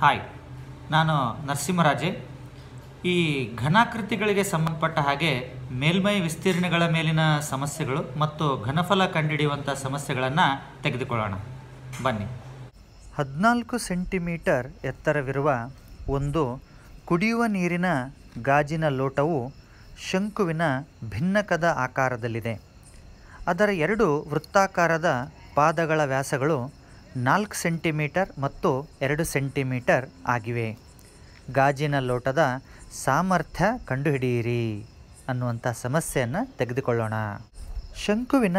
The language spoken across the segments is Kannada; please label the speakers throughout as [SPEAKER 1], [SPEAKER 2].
[SPEAKER 1] ಹಾಯ್ ನಾನು ನರಸಿಂಹರಾಜೆ ಈ ಘನಾಕೃತಿಗಳಿಗೆ ಸಂಬಂಧಪಟ್ಟ ಹಾಗೆ ಮೇಲ್ಮೈ ವಿಸ್ತೀರ್ಣಗಳ ಮೇಲಿನ ಸಮಸ್ಯೆಗಳು ಮತ್ತು ಘನಫಲ ಕಂಡಿಡಿಯುವಂಥ ಸಮಸ್ಯೆಗಳನ್ನು ತೆಗೆದುಕೊಳ್ಳೋಣ ಬನ್ನಿ ಹದಿನಾಲ್ಕು ಸೆಂಟಿಮೀಟರ್ ಎತ್ತರವಿರುವ ಒಂದು ಕುಡಿಯುವ ನೀರಿನ ಗಾಜಿನ ಲೋಟವು ಶಂಕುವಿನ ಭಿನ್ನಕದ ಆಕಾರದಲ್ಲಿದೆ ಅದರ ಎರಡು ವೃತ್ತಾಕಾರದ ಪಾದಗಳ ವ್ಯಾಸಗಳು ನಾಲ್ಕು ಸೆಂಟಿಮೀಟರ್ ಮತ್ತು ಎರಡು ಸೆಂಟಿಮೀಟರ್ ಆಗಿವೆ ಗಾಜಿನ ಲೋಟದ ಸಾಮರ್ಥ್ಯ ಕಂಡುಹಿಡಿಯಿರಿ ಅನ್ನುವಂಥ ಸಮಸ್ಯೆಯನ್ನು ತೆಗೆದುಕೊಳ್ಳೋಣ ಶಂಕುವಿನ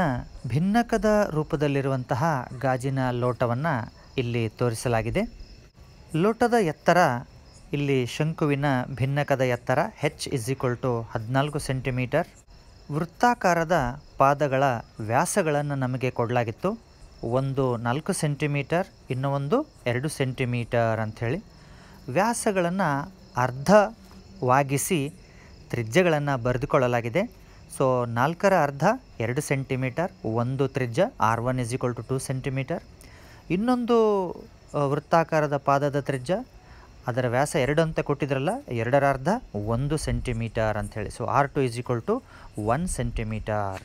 [SPEAKER 1] ಭಿನ್ನಕದ ರೂಪದಲ್ಲಿರುವಂತಹ ಗಾಜಿನ ಲೋಟವನ್ನು ಇಲ್ಲಿ ತೋರಿಸಲಾಗಿದೆ ಲೋಟದ ಎತ್ತರ ಇಲ್ಲಿ ಶಂಕುವಿನ ಭಿನ್ನಕದ ಎತ್ತರ ಹೆಚ್ ಇಸ್ ಈಕ್ವಲ್ ಟು ಹದಿನಾಲ್ಕು ಸೆಂಟಿಮೀಟರ್ ವೃತ್ತಾಕಾರದ ಪಾದಗಳ ವ್ಯಾಸಗಳನ್ನು ನಮಗೆ ಕೊಡಲಾಗಿತ್ತು ಒಂದು ನಾಲ್ಕು ಸೆಂಟಿಮೀಟರ್ ಇನ್ನೂ ಒಂದು ಎರಡು ಸೆಂಟಿಮೀಟರ್ ಅಂಥೇಳಿ ವ್ಯಾಸಗಳನ್ನು ಅರ್ಧವಾಗಿಸಿ ತ್ರಿಜ್ಯಗಳನ್ನು ಬರೆದುಕೊಳ್ಳಲಾಗಿದೆ ಸೊ ನಾಲ್ಕರ ಅರ್ಧ ಎರಡು ಸೆಂಟಿಮೀಟರ್ ಒಂದು ತ್ರಿಜ್ಯ R one is equal to two centimetre ಇನ್ನೊಂದು ವೃತ್ತಾಕಾರದ ಪಾದದ ತ್ರಿಜ್ಯ ಅದರ ವ್ಯಾಸ ಎರಡು ಅಂತ ಕೊಟ್ಟಿದ್ರಲ್ಲ ಎರಡರ ಅರ್ಧ ಒಂದು ಸೆಂಟಿಮೀಟರ್ ಅಂಥೇಳಿ so R two is equal to one centimetre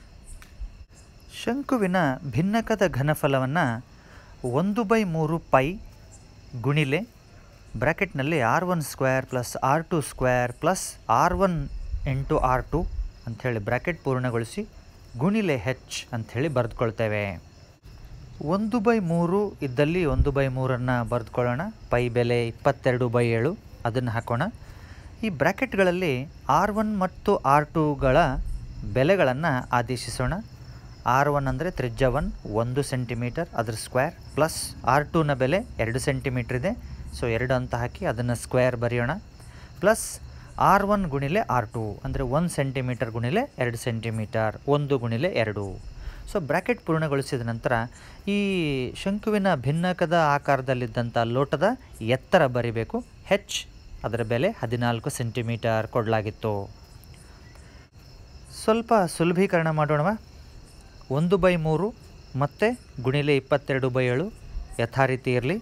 [SPEAKER 1] ಶಂಕುವಿನ ಭಿನ್ನಕದ ಘನಫಲವನ್ನು ಒಂದು ಬೈ ಮೂರು ಪೈ ಗುಣಿಲೆ ಬ್ರ್ಯಾಕೆಟ್ನಲ್ಲಿ R one square plus R two square plus R one ಎಂಟು ಆರ್ ಟು ಅಂಥೇಳಿ ಬ್ರ್ಯಾಕೆಟ್ ಪೂರ್ಣಗೊಳಿಸಿ ಗುಣಿಲೆ ಹೆಚ್ ಅಂಥೇಳಿ ಬರೆದುಕೊಳ್ತೇವೆ ಒಂದು ಬೈ ಮೂರು ಇದ್ದಲ್ಲಿ ಒಂದು ಬೈ ಮೂರನ್ನು ಬರೆದುಕೊಳ್ಳೋಣ ಪೈ ಬೆಲೆ ಇಪ್ಪತ್ತೆರಡು ಬೈ ಏಳು ಅದನ್ನು ಹಾಕೋಣ ಈ ಬ್ರ್ಯಾಕೆಟ್ಗಳಲ್ಲಿ ಆರ್ ಒನ್ ಮತ್ತು ಆರ್ ಟೂಗಳ ಬೆಲೆಗಳನ್ನು ಆದೇಶಿಸೋಣ ಆರ್ ಒನ್ ಅಂದರೆ ಒನ್ ಒಂದು ಸೆಂಟಿಮೀಟರ್ ಅದ್ರ ಸ್ಕ್ವೇರ್ ಪ್ಲಸ್ ಆರ್ ಟೂನ ಬೆಲೆ ಎರಡು ಸೆಂಟಿಮೀಟ್ರ್ ಇದೆ ಸೊ ಎರಡು ಅಂತ ಹಾಕಿ ಅದನ್ನು ಸ್ಕ್ವೇರ್ ಬರೆಯೋಣ ಪ್ಲಸ್ ಆರ್ ಒನ್ ಗುಣಿಲೆ ಆರ್ ಟೂ ಅಂದರೆ ಒಂದು ಸೆಂಟಿಮೀಟರ್ ಗುಣಿಲೆ ಎರಡು ಸೆಂಟಿಮೀಟರ್ ಒಂದು ಗುಣಿಲೆ ಎರಡು ಸೊ ಬ್ರ್ಯಾಕೆಟ್ ಪೂರ್ಣಗೊಳಿಸಿದ ನಂತರ ಈ ಶಂಕುವಿನ ಭಿನ್ನಕದ ಆಕಾರದಲ್ಲಿದ್ದಂಥ ಲೋಟದ ಎತ್ತರ ಬರಿಬೇಕು ಹೆಚ್ ಅದರ ಬೆಲೆ ಹದಿನಾಲ್ಕು ಸೆಂಟಿಮೀಟರ್ ಕೊಡಲಾಗಿತ್ತು ಸ್ವಲ್ಪ ಸುಲಭೀಕರಣ ಮಾಡೋಣವಾ ಒಂದು ಬೈ ಮೂರು ಮತ್ತು ಗುಣಿಲೆ ಇಪ್ಪತ್ತೆರಡು ಬೈ ಏಳು ಯಥಾರೀತಿ ಇರಲಿ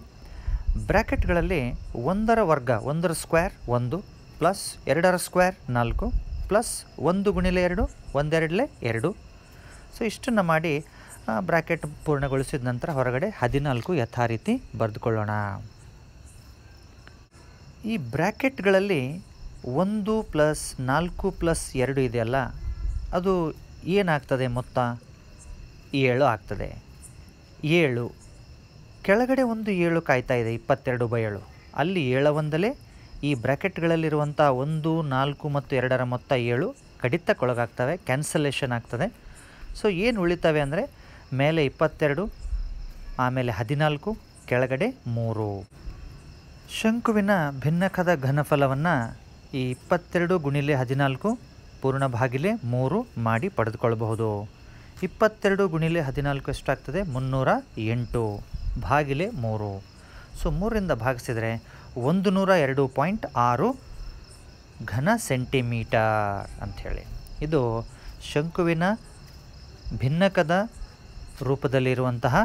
[SPEAKER 1] ಬ್ರ್ಯಾಕೆಟ್ಗಳಲ್ಲಿ ಒಂದರ ವರ್ಗ ಒಂದರ ಸ್ಕ್ವೇರ್ ಒಂದು ಪ್ಲಸ್ ಎರಡರ ಸ್ಕ್ವೇರ್ ನಾಲ್ಕು ಪ್ಲಸ್ ಒಂದು ಗುಣಿಲೆ ಎರಡು ಒಂದೆರಡಲೆ ಎರಡು ಸೊ ಇಷ್ಟನ್ನು ಮಾಡಿ ಬ್ರ್ಯಾಕೆಟ್ ಪೂರ್ಣಗೊಳಿಸಿದ ನಂತರ ಹೊರಗಡೆ ಹದಿನಾಲ್ಕು ಯಥಾರೀತಿ ಬರೆದುಕೊಳ್ಳೋಣ ಈ ಬ್ರ್ಯಾಕೆಟ್ಗಳಲ್ಲಿ ಒಂದು ಪ್ಲಸ್ ನಾಲ್ಕು ಪ್ಲಸ್ ಎರಡು ಇದೆಯಲ್ಲ ಅದು ಏನಾಗ್ತದೆ ಮೊತ್ತ ಏಳು ಆಗ್ತದೆ ಏಳು ಕೆಳಗಡೆ ಒಂದು ಏಳು ಕಾಯ್ತಾ ಇದೆ ಇಪ್ಪತ್ತೆರಡು ಏಳು ಅಲ್ಲಿ ಏಳವೊಂದಲೇ ಈ ಬ್ರ್ಯಾಕೆಟ್ಗಳಲ್ಲಿರುವಂಥ ಒಂದು ನಾಲ್ಕು ಮತ್ತು ಎರಡರ ಮೊತ್ತ ಏಳು ಕಡಿತಕ್ಕೊಳಗಾಗ್ತವೆ ಕ್ಯಾನ್ಸಲೇಷನ್ ಆಗ್ತದೆ ಸೊ ಏನು ಉಳಿತವೆ ಅಂದರೆ ಮೇಲೆ ಇಪ್ಪತ್ತೆರಡು ಆಮೇಲೆ ಹದಿನಾಲ್ಕು ಕೆಳಗಡೆ ಮೂರು ಶಂಕುವಿನ ಭಿನ್ನಕದ ಘನಫಲವನ್ನು ಈ ಇಪ್ಪತ್ತೆರಡು ಗುಣಿಲೆ ಹದಿನಾಲ್ಕು ಪೂರ್ಣ ಬಾಗಿಲೆ ಮೂರು ಮಾಡಿ ಪಡೆದುಕೊಳ್ಳಬಹುದು ಇಪ್ಪತ್ತೆರಡು ಗುಣಿಲೆ ಹದಿನಾಲ್ಕು ಎಷ್ಟಾಗ್ತದೆ ಮುನ್ನೂರ ಎಂಟು ಬಾಗಿಲೆ ಮೂರು ಸೊ ಮೂರರಿಂದ ಭಾಗಿಸಿದರೆ ಒಂದು ನೂರ ಎರಡು ಪಾಯಿಂಟ್ ಆರು ಘನ ಸೆಂಟಿಮೀಟರ್ ಅಂಥೇಳಿ ಇದು ಶಂಕುವಿನ ಭಿನ್ನಕದ ರೂಪದಲ್ಲಿರುವಂತಹ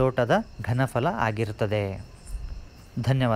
[SPEAKER 1] ಲೋಟದ ಘನಫಲ ಆಗಿರುತ್ತದೆ ಧನ್ಯವಾದ